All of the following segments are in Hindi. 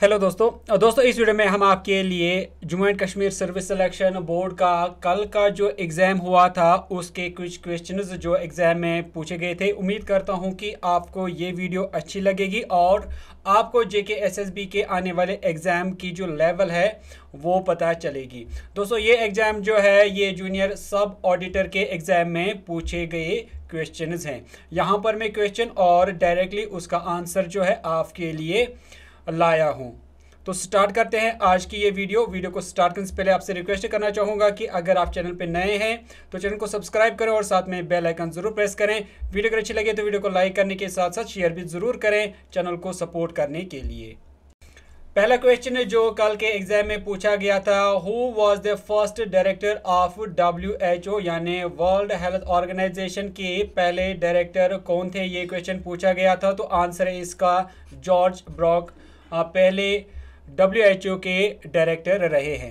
हेलो दोस्तों दोस्तों इस वीडियो में हम आपके लिए Jammu and Kashmir service selection board का कल का जो एग्ज़ाम हुआ था उसके कुछ क्वेश्चंस जो एग्ज़ाम में पूछे गए थे उम्मीद करता हूं कि आपको ये वीडियो अच्छी लगेगी और आपको जे के एस एस बी के आने वाले एग्ज़ाम की जो लेवल है वो पता चलेगी दोस्तों ये एग्ज़ाम जो है ये जूनियर सब ऑडिटर के एग्ज़ाम में पूछे गए क्वेश्चन हैं यहाँ पर मैं क्वेश्चन और डायरेक्टली उसका आंसर जो है आपके लिए लाया हूँ तो स्टार्ट करते हैं आज की ये वीडियो वीडियो को स्टार्ट करने से पहले आपसे रिक्वेस्ट करना चाहूँगा कि अगर आप चैनल पर नए हैं तो चैनल को सब्सक्राइब करें और साथ में बेल आइकन जरूर प्रेस करें वीडियो अगर अच्छी लगे तो वीडियो को लाइक करने के साथ साथ शेयर भी ज़रूर करें चैनल को सपोर्ट करने के लिए पहला क्वेश्चन है जो कल के एग्जाम में पूछा गया था who was the first director of W H O यानी वर्ल्ड हेल्थ ऑर्गेनाइजेशन के पहले डायरेक्टर कौन थे ये क्वेश्चन पूछा गया था तो आंसर है इसका जॉर्ज ब्रॉक पहले डब्ल्यू के डायरेक्टर रहे हैं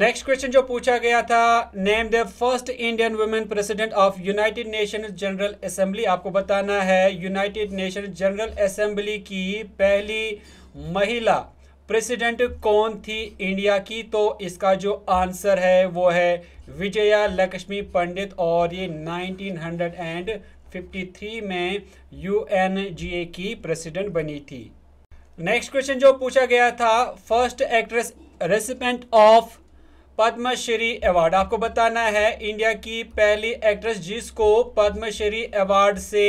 नेक्स्ट क्वेश्चन जो पूछा गया था name the first Indian women president of United Nation General Assembly आपको बताना है यूनाइटेड नेशन जनरल असेंबली की पहली महिला प्रेसिडेंट कौन थी इंडिया की तो इसका जो आंसर है वो है विजया लक्ष्मी पंडित और ये 1953 में यूएनजीए की प्रेसिडेंट बनी थी नेक्स्ट क्वेश्चन जो पूछा गया था first actress recipient of Padma Shri award आपको बताना है इंडिया की पहली एक्ट्रेस जिसको पद्मश्री अवार्ड से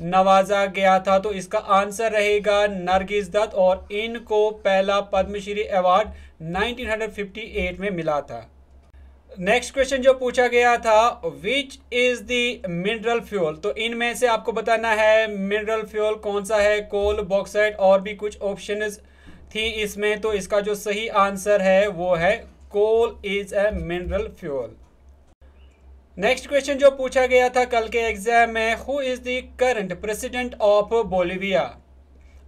नवाजा गया था तो इसका आंसर रहेगा नरगिस दत्त और इनको पहला पद्मश्री अवार्ड 1958 में मिला था नेक्स्ट क्वेश्चन जो पूछा गया था which is the mineral fuel तो इनमें से आपको बताना है मिनरल फ्यूल कौन सा है कोल बॉक्साइड और भी कुछ ऑप्शन थी इसमें तो इसका जो सही आंसर है वो है coal is a mineral fuel next question जो पूछा गया था कल के एग्जाम में who is the current president of Bolivia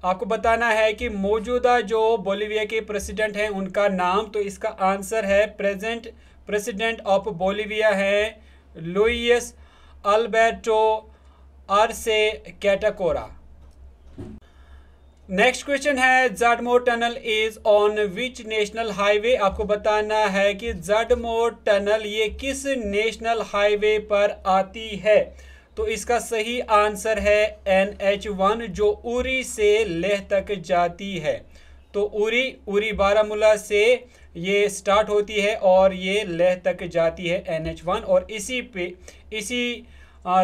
आपको बताना है कि मौजूदा जो बोलिविया के प्रेसिडेंट हैं उनका नाम तो इसका आंसर है प्रेजेंट प्रेसिडेंट ऑफ बोलीविया हैं Luis Alberto Arce Catacora next question है Z Morh tunnel is on which national highway आपको बताना है कि जाडमो टनल ये किस नेशनल हाईवे पर आती है तो इसका सही आंसर है एन एच वन जो उरी से लेह तक जाती है तो उरी उरी बारामूला से ये स्टार्ट होती है और ये लेह तक जाती है एन एच वन और इसी पे इसी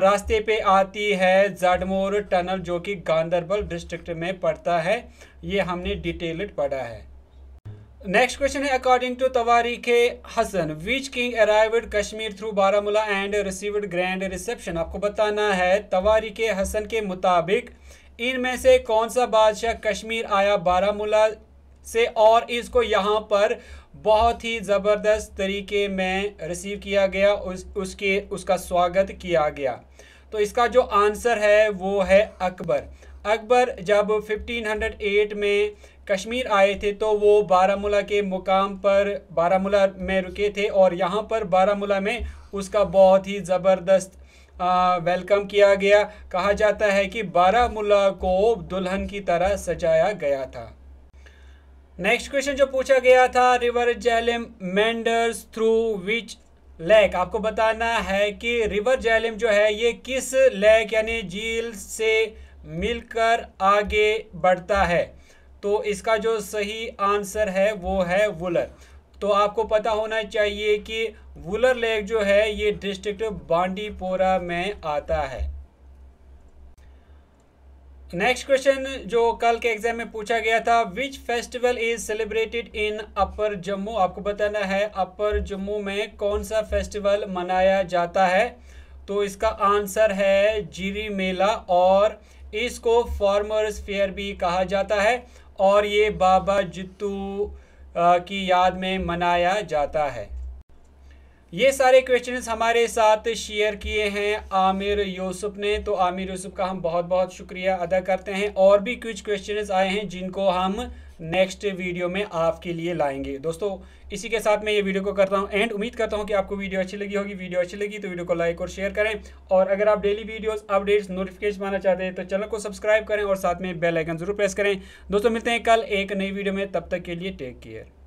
रास्ते पे आती है जाडमोर टनल जो कि गांधरबल डिस्ट्रिक्ट में पड़ता है ये हमने डिटेल्ड पढ़ा है नेक्स्ट क्वेश्चन है according to Tawarikh Hasan which king arrived Kashmir through Baramulla and received grand reception आपको बताना है तवारीख हसन के मुताबिक इनमें से कौन सा बादशाह कश्मीर आया बारामूला से और इसको यहाँ पर बहुत ही ज़बरदस्त तरीके में रिसीव किया गया उस उसके उसका स्वागत किया गया तो इसका जो आंसर है वो है अकबर अकबर जब 1508 में कश्मीर आए थे तो वो बारामूला के मुकाम पर बारामूला में रुके थे और यहाँ पर बारामूला में उसका बहुत ही ज़बरदस्त वेलकम किया गया कहा जाता है कि बारामूला को दुल्हन की तरह सजाया गया था नेक्स्ट क्वेश्चन जो पूछा गया था river Jhelum meanders through which lake आपको बताना है कि रिवर जैलिम जो है ये किस लेक यानी झील से मिलकर आगे बढ़ता है तो इसका जो सही आंसर है वो है वुलर तो आपको पता होना चाहिए कि वुलर लेक जो है ये डिस्ट्रिक्ट बांडीपोरा में आता है नेक्स्ट क्वेश्चन जो कल के एग्जाम में पूछा गया था which festival is celebrated in upper Jammu आपको बताना है अपर जम्मू में कौन सा फेस्टिवल मनाया जाता है तो इसका आंसर है जीरी मेला और इसको फार्मर्स फेयर भी कहा जाता है और ये बाबा जितू की याद में मनाया जाता है ये सारे क्वेश्चंस हमारे साथ शेयर किए हैं आमिर यूसुफ ने तो आमिर यूसुफ का हम बहुत बहुत शुक्रिया अदा करते हैं और भी कुछ क्वेश्चंस आए हैं जिनको हम नेक्स्ट वीडियो में आपके लिए लाएंगे दोस्तों इसी के साथ मैं ये वीडियो को करता हूँ एंड उम्मीद करता हूँ कि आपको वीडियो अच्छी लगी होगी वीडियो अच्छी लगी तो वीडियो को लाइक और शेयर करें और अगर आप डेली वीडियोस अपडेट्स नोटिफिकेशन पाना चाहते हैं तो चैनल को सब्सक्राइब करें और साथ में बेलाइकन जरूर प्रेस करें दोस्तों मिलते हैं कल एक नई वीडियो में तब तक के लिए टेक केयर